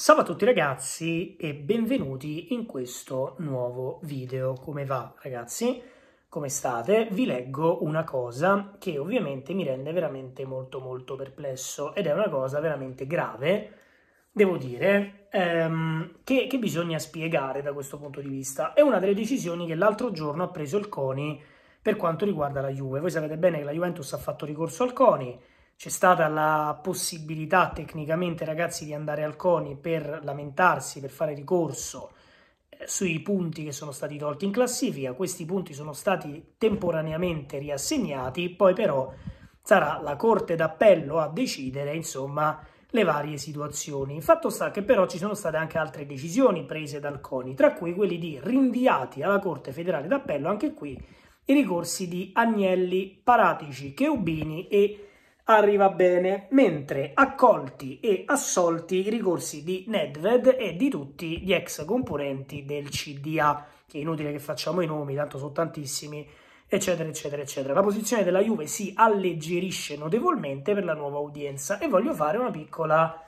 Salve a tutti ragazzi e benvenuti in questo nuovo video. Come va ragazzi? Come state? Vi leggo una cosa che ovviamente mi rende veramente molto molto perplesso ed è una cosa veramente grave, devo dire, ehm, che, che bisogna spiegare da questo punto di vista. È una delle decisioni che l'altro giorno ha preso il CONI per quanto riguarda la Juve. Voi sapete bene che la Juventus ha fatto ricorso al CONI, c'è stata la possibilità tecnicamente, ragazzi, di andare al CONI per lamentarsi, per fare ricorso eh, sui punti che sono stati tolti in classifica. Questi punti sono stati temporaneamente riassegnati, poi però sarà la Corte d'Appello a decidere, insomma, le varie situazioni. Fatto sta che però ci sono state anche altre decisioni prese dal CONI, tra cui quelli di rinviati alla Corte federale d'Appello, anche qui, i ricorsi di Agnelli, Paratici, Cheubini e arriva bene, mentre accolti e assolti i ricorsi di Nedved e di tutti gli ex componenti del CDA, che è inutile che facciamo i nomi, tanto sono tantissimi, eccetera, eccetera, eccetera. La posizione della Juve si alleggerisce notevolmente per la nuova udienza e voglio fare una piccola,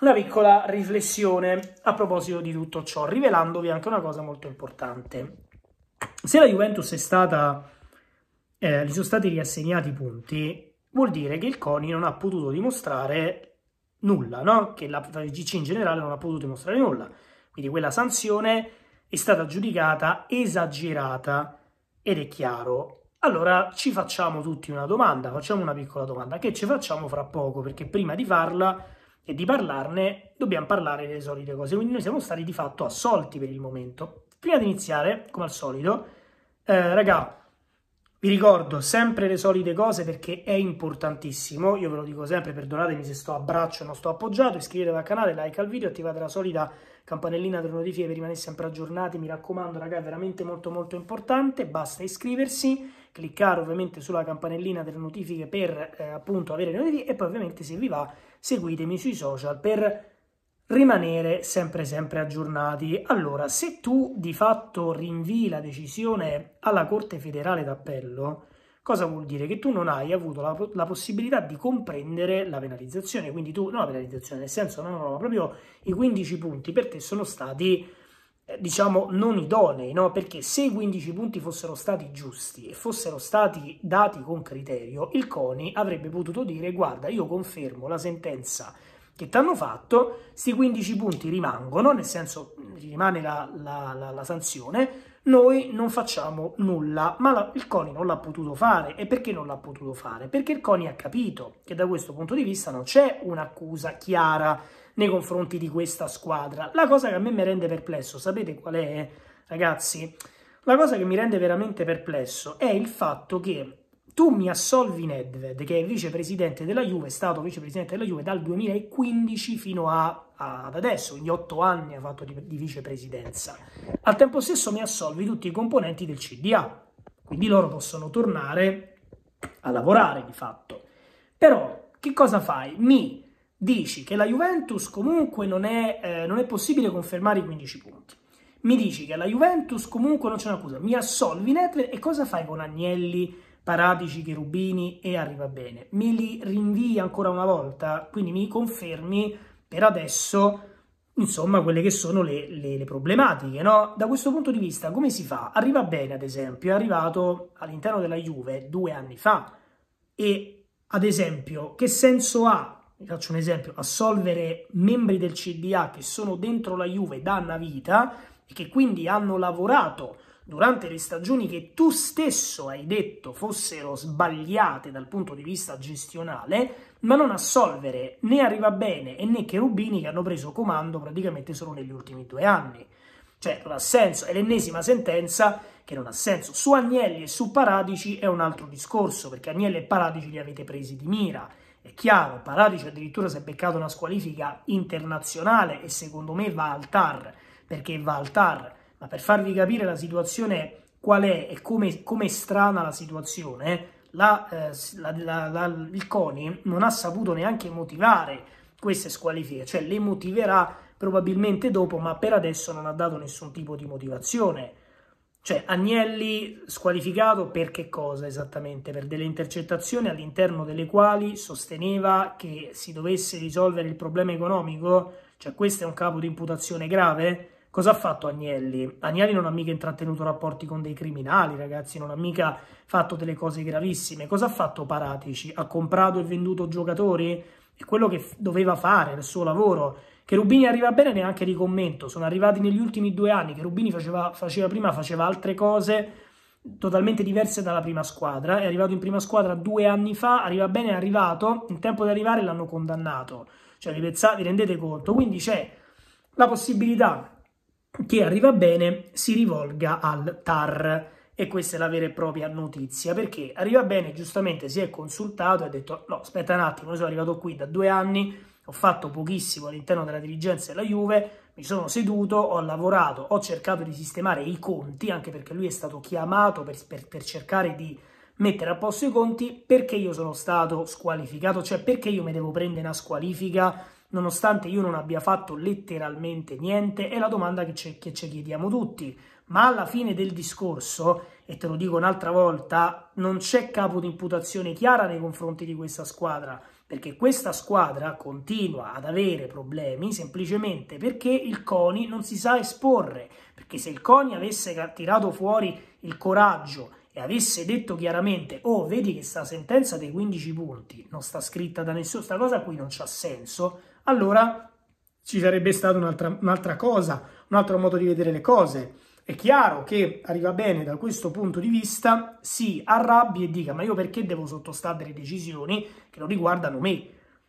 una piccola riflessione a proposito di tutto ciò, rivelandovi anche una cosa molto importante. Se la Juventus è stata... Eh, gli sono stati riassegnati i punti, vuol dire che il CONI non ha potuto dimostrare nulla, no? che la FGC in generale non ha potuto dimostrare nulla. Quindi quella sanzione è stata giudicata esagerata ed è chiaro. Allora ci facciamo tutti una domanda, facciamo una piccola domanda che ci facciamo fra poco perché prima di farla e di parlarne dobbiamo parlare delle solite cose. Quindi noi siamo stati di fatto assolti per il momento. Prima di iniziare, come al solito, eh, raga, vi ricordo sempre le solite cose perché è importantissimo, io ve lo dico sempre, perdonatemi se sto a braccio e non sto appoggiato, iscrivetevi al canale, like al video, attivate la solita campanellina delle notifiche per rimanere sempre aggiornati, mi raccomando ragazzi, è veramente molto molto importante, basta iscriversi, cliccare ovviamente sulla campanellina delle notifiche per eh, appunto avere le notifiche e poi ovviamente se vi va seguitemi sui social per rimanere sempre sempre aggiornati. Allora, se tu di fatto rinvii la decisione alla Corte federale d'appello, cosa vuol dire? Che tu non hai avuto la, la possibilità di comprendere la penalizzazione, quindi tu, no la penalizzazione, nel senso, no, no, no, proprio i 15 punti per te sono stati eh, diciamo non idonei, no? Perché se i 15 punti fossero stati giusti e fossero stati dati con criterio, il CONI avrebbe potuto dire guarda, io confermo la sentenza che ti hanno fatto, questi 15 punti rimangono, nel senso rimane la, la, la, la sanzione, noi non facciamo nulla, ma la, il CONI non l'ha potuto fare. E perché non l'ha potuto fare? Perché il CONI ha capito che da questo punto di vista non c'è un'accusa chiara nei confronti di questa squadra. La cosa che a me mi rende perplesso, sapete qual è, ragazzi? La cosa che mi rende veramente perplesso è il fatto che tu mi assolvi Nedved, che è vicepresidente della Juve, è stato vicepresidente della Juve dal 2015 fino a, a, ad adesso, in otto anni ha fatto di, di vicepresidenza. Al tempo stesso mi assolvi tutti i componenti del CDA, quindi loro possono tornare a lavorare di fatto. Però che cosa fai? Mi dici che la Juventus comunque non è, eh, non è possibile confermare i 15 punti mi dici che la Juventus comunque non c'è una cosa, mi assolvi Nedved e cosa fai con Agnelli Paratici, Cherubini e arriva bene. Mi li rinvii ancora una volta, quindi mi confermi per adesso insomma quelle che sono le, le, le problematiche. No? Da questo punto di vista come si fa? Arriva bene ad esempio, è arrivato all'interno della Juve due anni fa e ad esempio che senso ha vi faccio un esempio, assolvere membri del CDA che sono dentro la Juve da una vita e che quindi hanno lavorato durante le stagioni che tu stesso hai detto fossero sbagliate dal punto di vista gestionale, ma non assolvere né Arriva Bene e né Cherubini che hanno preso comando praticamente solo negli ultimi due anni. Cioè, non ha senso, è l'ennesima sentenza che non ha senso. Su Agnelli e su Paradici è un altro discorso, perché Agnelli e Paradici li avete presi di mira. È chiaro, Paradici addirittura si è beccato una squalifica internazionale e secondo me va al TAR, perché va al TAR ma per farvi capire la situazione qual è e come, come è strana la situazione, eh, la, eh, la, la, il CONI non ha saputo neanche motivare queste squalifiche, cioè le motiverà probabilmente dopo, ma per adesso non ha dato nessun tipo di motivazione. Cioè, Agnelli squalificato per che cosa esattamente? Per delle intercettazioni all'interno delle quali sosteneva che si dovesse risolvere il problema economico? Cioè, questo è un capo di imputazione grave? Cosa ha fatto Agnelli? Agnelli non ha mica intrattenuto rapporti con dei criminali, ragazzi, non ha mica fatto delle cose gravissime. Cosa ha fatto Paratici? Ha comprato e venduto giocatori? È quello che doveva fare, il suo lavoro. Che Rubini arriva bene neanche di commento, sono arrivati negli ultimi due anni, che Rubini faceva, faceva prima, faceva altre cose totalmente diverse dalla prima squadra, è arrivato in prima squadra due anni fa, arriva bene, è arrivato, in tempo di arrivare l'hanno condannato, cioè vi, pensate, vi rendete conto, quindi c'è la possibilità chi arriva bene si rivolga al TAR. E questa è la vera e propria notizia, perché arriva bene, giustamente si è consultato e ha detto no, aspetta un attimo, io sono arrivato qui da due anni, ho fatto pochissimo all'interno della dirigenza della Juve, mi sono seduto, ho lavorato, ho cercato di sistemare i conti, anche perché lui è stato chiamato per, per, per cercare di mettere a posto i conti, perché io sono stato squalificato, cioè perché io mi devo prendere una squalifica nonostante io non abbia fatto letteralmente niente, è la domanda che, ci, che ci chiediamo tutti. Ma alla fine del discorso, e te lo dico un'altra volta, non c'è capo di imputazione chiara nei confronti di questa squadra, perché questa squadra continua ad avere problemi semplicemente perché il CONI non si sa esporre, perché se il CONI avesse tirato fuori il coraggio e avesse detto chiaramente oh vedi che sta sentenza dei 15 punti non sta scritta da nessuno, questa cosa qui non c'ha senso, allora ci sarebbe stata un'altra, un'altra cosa, un altro modo di vedere le cose. È chiaro che arriva bene da questo punto di vista, si arrabbi e dica ma io perché devo sottostare delle decisioni che non riguardano me?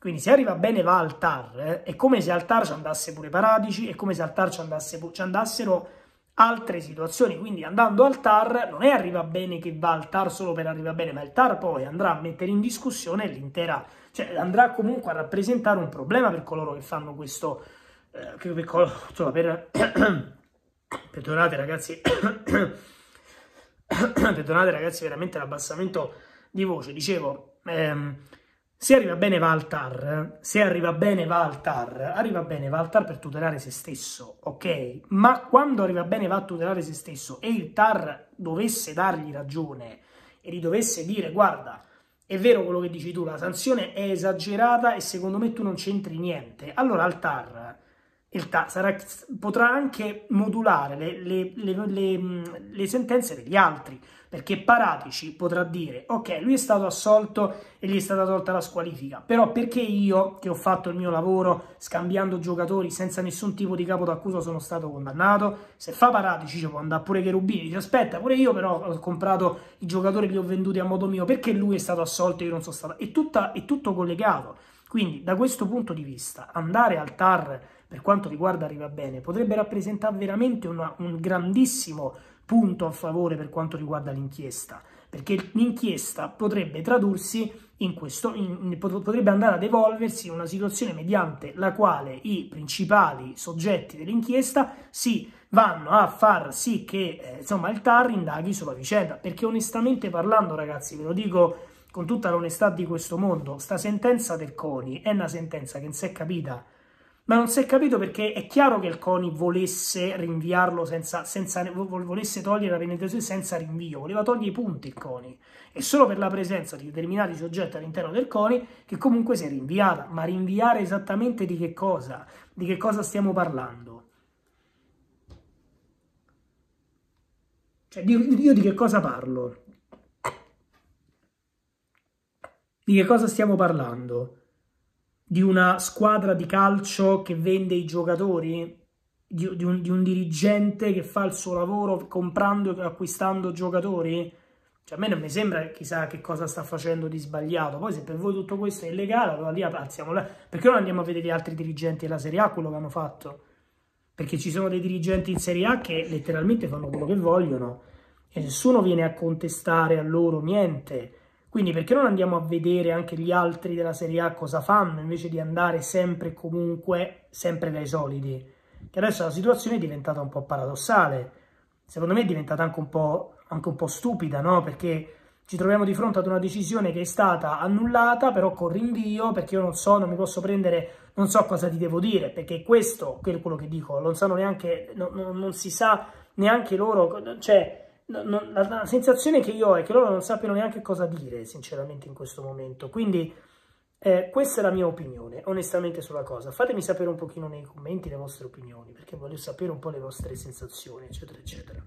Quindi se arriva bene va Altar, eh, è come se al TAR ci andasse pure Paradici, è come se Altar ci, andasse, ci andassero altre situazioni, quindi andando al TAR non è arriva bene che va al TAR solo per arriva bene, ma il TAR poi andrà a mettere in discussione l'intera cioè andrà comunque a rappresentare un problema per coloro che fanno questo, eh, che, per, insomma, per, perdonate ragazzi, perdonate ragazzi veramente l'abbassamento di voce, dicevo, ehm, se arriva bene Valtar, se arriva bene Valtar, arriva bene Valtar per tutelare se stesso, ok? Ma quando arriva bene va a tutelare se stesso e il TAR dovesse dargli ragione e gli dovesse dire guarda, è vero quello che dici tu, la sanzione è esagerata e secondo me tu non c'entri niente. Allora al TAR il TAR sarà, potrà anche modulare le, le, le, mm, le, sentenze degli altri, perché Paratici potrà dire, ok, lui è stato assolto e gli è stata tolta la squalifica, però perché io, che ho fatto il mio lavoro scambiando giocatori senza nessun tipo di capo d'accusa, sono stato condannato? Se fa Paratici ci può andare pure che Rubini, dice, aspetta, pure io però ho comprato i giocatori, li ho venduti a modo mio, perché lui è stato assolto e io non sono stato... È, tutta, è tutto collegato. Quindi, da questo punto di vista, andare al TAR per quanto riguarda Arriva Bene, potrebbe rappresentare veramente una, un grandissimo punto a favore per quanto riguarda l'inchiesta, perché l'inchiesta potrebbe tradursi in questo, in, potrebbe andare ad evolversi in una situazione mediante la quale i principali soggetti dell'inchiesta si vanno a far sì che eh, insomma il TAR indaghi sulla vicenda, perché onestamente parlando ragazzi, ve lo dico con tutta l'onestà di questo mondo, sta sentenza del CONI è una sentenza che non si è capita ma non si è capito perché è chiaro che il CONI volesse rinviarlo senza, senza volesse togliere la penalizzazione senza rinvio, voleva togliere i punti il CONI e solo per la presenza di determinati soggetti all'interno del CONI che comunque si è rinviata, ma rinviare esattamente di che cosa? Di che cosa stiamo parlando? Cioè, io di che cosa parlo? Di che cosa stiamo parlando? di una squadra di calcio che vende i giocatori, di, di, un, di un dirigente che fa il suo lavoro comprando e acquistando giocatori? Cioè, a me non mi sembra chissà che cosa sta facendo di sbagliato. Poi, se per voi tutto questo è illegale, allora lì alziamo la... Perché non andiamo a vedere gli altri dirigenti della Serie A quello che hanno fatto? Perché ci sono dei dirigenti in Serie A che letteralmente fanno quello che vogliono e nessuno viene a contestare a loro niente. Quindi perché non andiamo a vedere anche gli altri della Serie A cosa fanno invece di andare sempre e comunque sempre dai solidi? Che adesso la situazione è diventata un po' paradossale. Secondo me è diventata anche un po', anche un po stupida, no? Perché ci troviamo di fronte ad una decisione che è stata annullata, però con rinvio, perché io non so, non mi posso prendere, non so cosa ti devo dire, perché questo, quello che dico, non sanno neanche, non, non, non si sa neanche loro, cioè non, la, la, sensazione che io ho è che loro non sappiano neanche cosa dire, sinceramente, in questo momento. Quindi eh, questa è la mia opinione, onestamente, sulla cosa. Fatemi sapere un pochino nei commenti le vostre opinioni, perché voglio sapere un po' le vostre sensazioni, eccetera, eccetera.